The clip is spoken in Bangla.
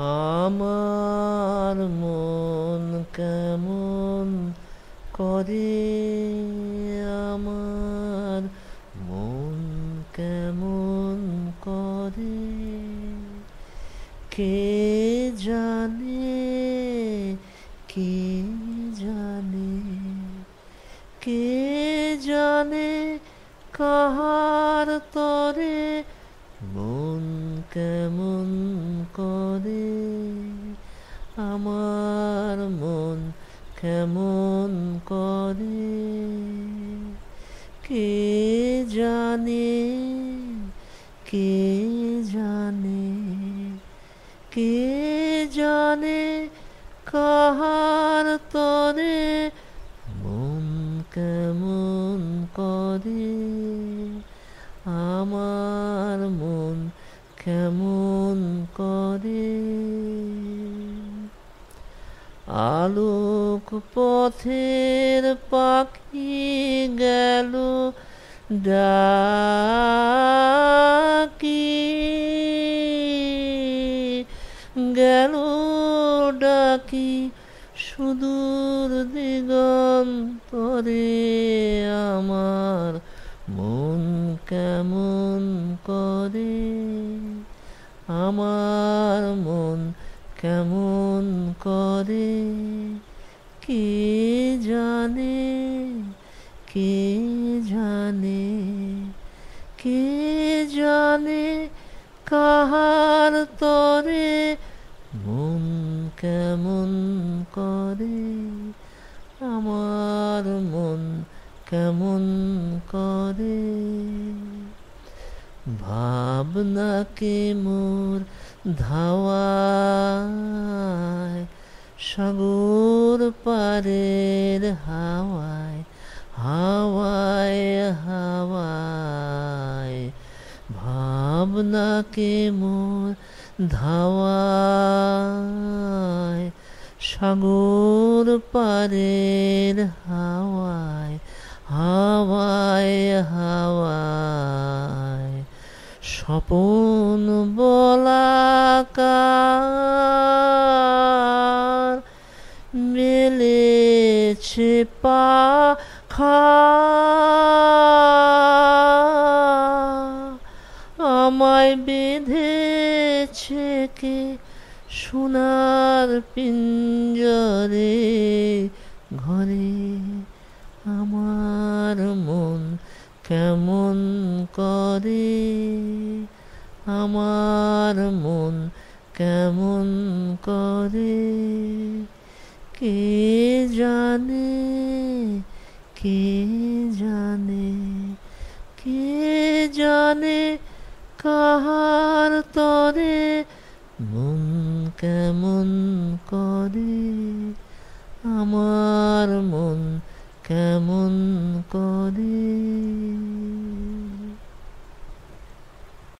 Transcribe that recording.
আমার মন কেমন করে আমার মন কেমন করে কে জানে কে জানে কে জানে কাহার তরে মন কেমন করে আমার মন কেমন করে কে জানে কে জানে কে জানে কাহার তরে মন কেমন করে আমার মন কেমন করে আলোক পথের পাখি গেল ডাকি গেল ডাকি সুদূর দিগন্তরে আমার মন কেমন করে আমার মন কেমন করে কে জানে কে জানে কে জানে কাহার তরে মন কেমন করে কেমন করে ভাবনাকে মোর ধাওয়ায় সাগর পারের হাওয়ায় হাওয়ায় হাওয়ায় কে মোর ধাওয়ায় সাগর পারের হাওয়ায় হাওয়ায় হাওয়ায় স্বপন বলাকার মেলেছে পা আমায় বেঁধেছে কে সোনার পিঞ্জরে ঘরে কেমন করে আমার মন কেমন করে কে জানে কে জানে কে জানে কাহার তরে মন কেমন করে আমার মন কেমন করে